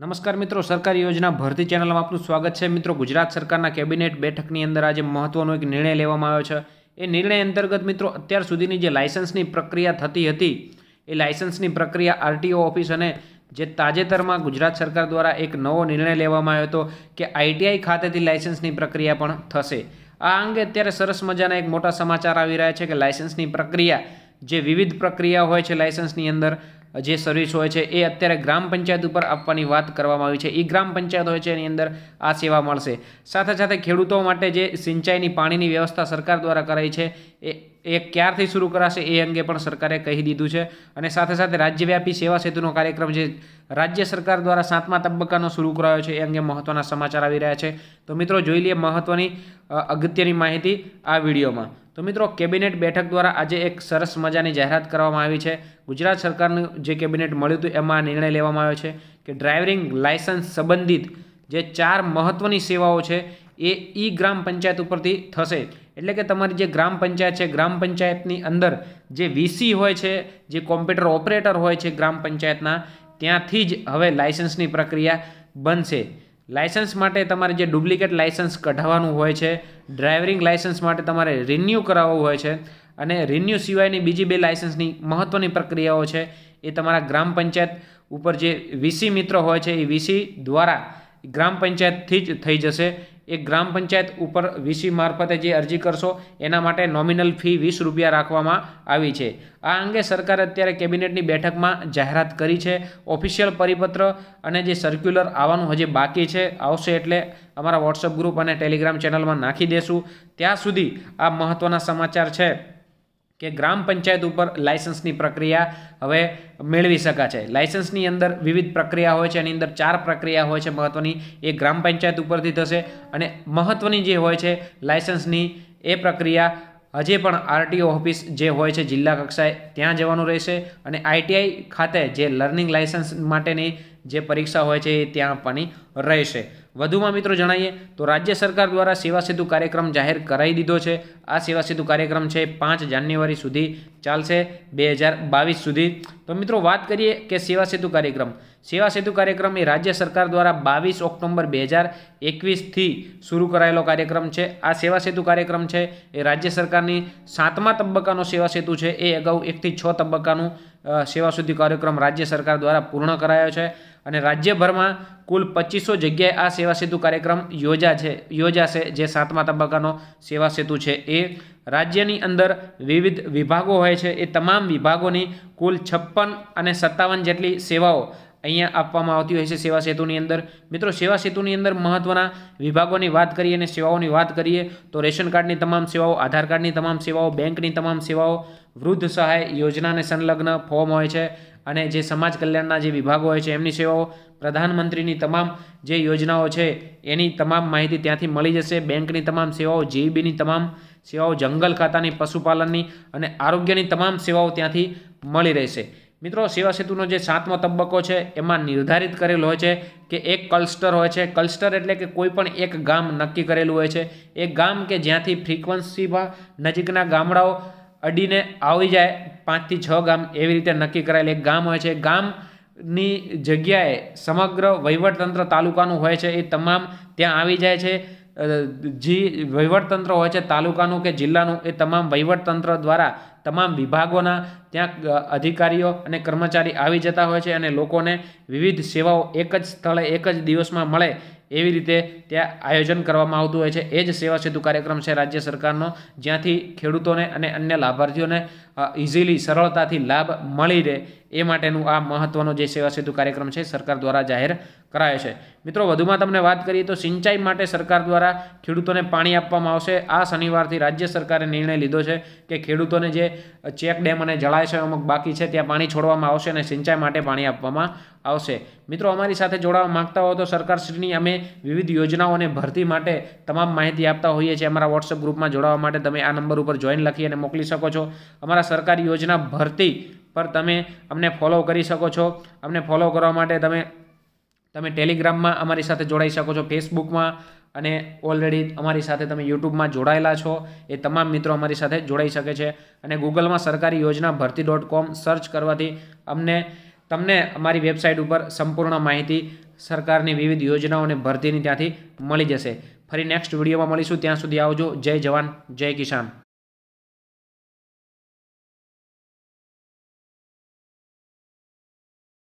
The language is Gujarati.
નમસ્કાર મિત્રો સરકારી યોજના ભરતી ચેનલમાં આપનું સ્વાગત છે મિત્રો ગુજરાત સરકારના કેબિનેટ બેઠકની અંદર આજે મહત્વનો એક નિર્ણય લેવામાં આવ્યો છે એ નિર્ણય અંતર્ગત મિત્રો અત્યાર સુધીની જે લાયસન્સની પ્રક્રિયા થતી હતી એ લાયસન્સની પ્રક્રિયા આરટીઓ ઓફિસ અને જે તાજેતરમાં ગુજરાત સરકાર દ્વારા એક નવો નિર્ણય લેવામાં આવ્યો હતો કે આઈટીઆઈ ખાતેથી લાયસન્સની પ્રક્રિયા પણ થશે આ અંગે અત્યારે સરસ મજાના એક મોટા સમાચાર આવી રહ્યા છે કે લાયસન્સની પ્રક્રિયા જે વિવિધ પ્રક્રિયા હોય છે લાયસન્સની અંદર જે સર્વિસ હોય છે એ અત્યારે ગ્રામ પંચાયત ઉપર આપવાની વાત કરવામાં આવી છે એ ગ્રામ પંચાયત હોય છે એની અંદર આ સેવા મળશે સાથે સાથે ખેડૂતો માટે જે સિંચાઈની પાણીની વ્યવસ્થા સરકાર દ્વારા કરાઈ છે એ એ ક્યારથી શરૂ કરાશે એ અંગે પણ સરકારે કહી દીધું છે અને સાથે સાથે રાજ્યવ્યાપી સેવા સેતુનો કાર્યક્રમ જે રાજ્ય સરકાર દ્વારા સાતમા તબક્કાનો શરૂ કરાયો છે એ અંગે મહત્ત્વના સમાચાર આવી રહ્યા છે તો મિત્રો જોઈ લઈએ મહત્ત્વની અગત્યની માહિતી આ વિડીયોમાં તો મિત્રો કેબિનેટ બેઠક દ્વારા આજે એક સરસ મજાની જાહેરાત કરવામાં આવી છે ગુજરાત સરકારનું જે કેબિનેટ મળ્યું હતું એમાં નિર્ણય લેવામાં આવ્યો છે કે ડ્રાઇવિંગ લાયસન્સ સંબંધિત જે ચાર મહત્ત્વની સેવાઓ છે એ ઈ ગ્રામ પંચાયત ઉપરથી થશે એટલે કે તમારી જે ગ્રામ પંચાયત છે ગ્રામ પંચાયતની અંદર જે વીસી હોય છે જે કોમ્પ્યુટર ઓપરેટર હોય છે ગ્રામ પંચાયતના ત્યાંથી જ હવે લાયસન્સની પ્રક્રિયા બનશે લાયસન્સ માટે તમારે જે ડુપ્લિકેટ લાયસન્સ કઢાવવાનું હોય છે ડ્રાઇવિંગ લાયસન્સ માટે તમારે રિન્યૂ કરાવવું હોય છે અને રિન્યૂ સિવાયની બીજી બે લાયસન્સની મહત્ત્વની પ્રક્રિયાઓ છે એ તમારા ગ્રામ પંચાયત ઉપર જે વીસી મિત્રો હોય છે એ વીસી દ્વારા ગ્રામ પંચાયતથી જ થઈ જશે એ ગ્રામ પંચાયત ઉપર વીસી મારફતે જે અરજી કરશો એના માટે નોમિનલ ફી વીસ રૂપિયા રાખવામાં આવી છે આ અંગે સરકારે અત્યારે કેબિનેટની બેઠકમાં જાહેરાત કરી છે ઓફિશિયલ પરિપત્ર અને જે સર્ક્યુલર આવવાનું હજી બાકી છે આવશે એટલે અમારા વોટ્સઅપ ગ્રુપ અને ટેલિગ્રામ ચેનલમાં નાખી દેશું ત્યાં સુધી આ મહત્ત્વના સમાચાર છે કે ગ્રામ પંચાયત ઉપર લાયસન્સની પ્રક્રિયા હવે મેળવી શકાશે લાયસન્સની અંદર વિવિધ પ્રક્રિયા હોય છે એની અંદર ચાર પ્રક્રિયા હોય છે મહત્ત્વની એ ગ્રામ પંચાયત ઉપરથી થશે અને મહત્ત્વની જે હોય છે લાયસન્સની એ પ્રક્રિયા હજી પણ આરટીઓ ઓફિસ જે હોય છે જિલ્લા કક્ષાએ ત્યાં જવાનું રહેશે અને આઈટીઆઈ ખાતે જે લર્નિંગ લાયસન્સ માટેની જે પરીક્ષા હોય છે એ ત્યાં આપવાની રહેશે વધુમાં મિત્રો જણાવીએ તો રાજ્ય સરકાર દ્વારા સેવા સેતુ કાર્યક્રમ જાહેર કરાવી દીધો છે આ સેવા સેતુ કાર્યક્રમ છે પાંચ જાન્યુઆરી સુધી ચાલશે બે હજાર બાવીસ સુધી તો મિત્રો વાત કરીએ કે સેવા સેતુ કાર્યક્રમ સેવા સેતુ કાર્યક્રમ એ રાજ્ય સરકાર દ્વારા બાવીસ ઓક્ટોબર બે હજાર એકવીસથી શરૂ કરાયેલો કાર્યક્રમ છે આ સેવા સેતુ કાર્યક્રમ છે એ રાજ્ય સરકારની સાતમા તબક્કાનો સેવા સેતુ છે એ અગાઉ એકથી છ તબક્કાનું સેવા સુધી કાર્યક્રમ રાજ્ય સરકાર દ્વારા પૂર્ણ કરાયો છે અને રાજ્યભરમાં કુલ પચીસો જગ્યાએ આ સેવા સેતુ કાર્યક્રમ યોજા છે યોજાશે જે સાતમા તબક્કાનો સેવા સેતુ છે એ રાજ્યની અંદર વિવિધ વિભાગો હોય છે એ તમામ વિભાગોની કુલ છપ્પન અને સત્તાવન જેટલી સેવાઓ અહીંયા આપવામાં આવતી હોય છે સેવા સેતુની અંદર મિત્રો સેવા સેતુની અંદર મહત્ત્વના વિભાગોની વાત કરીએ અને સેવાઓની વાત કરીએ તો રેશન કાર્ડની તમામ સેવાઓ આધાર કાર્ડની તમામ સેવાઓ બેંકની તમામ સેવાઓ વૃદ્ધ સહાય યોજનાને સંલગ્ન ફોર્મ હોય છે અને જે સમાજ કલ્યાણના જે વિભાગો હોય છે એમની સેવાઓ પ્રધાનમંત્રીની તમામ જે યોજનાઓ છે એની તમામ માહિતી ત્યાંથી મળી જશે બેંકની તમામ સેવાઓ જીઈબીની તમામ સેવાઓ જંગલ ખાતાની પશુપાલનની અને આરોગ્યની તમામ સેવાઓ ત્યાંથી મળી રહેશે મિત્રો સેવા સેતુનો જે સાતમો તબક્કો છે એમાં નિર્ધારિત કરેલો હોય છે કે એક કલસ્ટર હોય છે ક્લસ્ટર એટલે કે કોઈ પણ એક ગામ નક્કી કરેલું હોય છે એ ગામ કે જ્યાંથી ફ્રીક્વન્સીમાં નજીકના ગામડાઓ અડીને આવી જાય પાંચથી છ ગામ એવી રીતે નક્કી કરાયેલ એક ગામ હોય છે ગામની જગ્યાએ સમગ્ર વહીવટતંત્ર તાલુકાનું હોય છે એ તમામ ત્યાં આવી જાય છે જે વહીવટતંત્ર હોય છે તાલુકાનું કે જિલ્લાનું એ તમામ વહીવટતંત્ર દ્વારા તમામ વિભાગોના ત્યાં અધિકારીઓ અને કર્મચારી આવી જતા હોય છે અને લોકોને વિવિધ સેવાઓ એક જ સ્થળે એક જ દિવસમાં મળે એવી રીતે ત્યાં આયોજન કરવામાં આવતું હોય છે એ જ સેવા સેતુ કાર્યક્રમ છે રાજ્ય સરકારનો જ્યાંથી ખેડૂતોને અને અન્ય લાભાર્થીઓને ઇઝીલી સરળતાથી લાભ મળી રહે એ માટેનું આ મહત્ત્વનો જે સેવા સેતુ કાર્યક્રમ છે સરકાર દ્વારા જાહેર કરાયો છે મિત્રો વધુમાં તમને વાત કરીએ તો સિંચાઈ માટે સરકાર દ્વારા ખેડૂતોને પાણી આપવામાં આવશે આ શનિવારથી રાજ્ય સરકારે નિર્ણય લીધો છે કે ખેડૂતોને જે ચેક ડેમ અને જળાશયો અમુક બાકી છે ત્યાં પાણી છોડવામાં આવશે અને સિંચાઈ માટે પાણી આપવામાં આવશે મિત્રો અમારી સાથે જોડાવા માંગતા હો તો સરકારશ્રીની અમે વિવિધ યોજનાઓ અને ભરતી માટે તમામ માહિતી આપતા હોઈએ છીએ અમારા વોટ્સઅપ ગ્રુપમાં જોડાવા માટે તમે આ નંબર ઉપર જોઈન લખી અને મોકલી શકો છો અમારા સરકારી યોજના ભરતી પર તમે અમને ફોલો કરી શકો છો અમને ફોલો કરવા માટે તમે તમે ટેલિગ્રામમાં અમારી સાથે જોડાઈ શકો છો ફેસબુકમાં અને ઓલરેડી અમારી સાથે તમે યુટ્યુબમાં જોડાયેલા છો એ તમામ મિત્રો અમારી સાથે જોડાઈ શકે છે અને ગૂગલમાં સરકારી યોજના ભરતી ડોટ કોમ સર્ચ કરવાથી અમને તમને અમારી વેબસાઇટ ઉપર સંપૂર્ણ માહિતી સરકારની વિવિધ યોજનાઓ અને ભરતીની ત્યાંથી મળી જશે ફરી નેક્સ્ટ વિડીયોમાં મળીશું ત્યાં સુધી આવજો જય જવાન જય કિસાન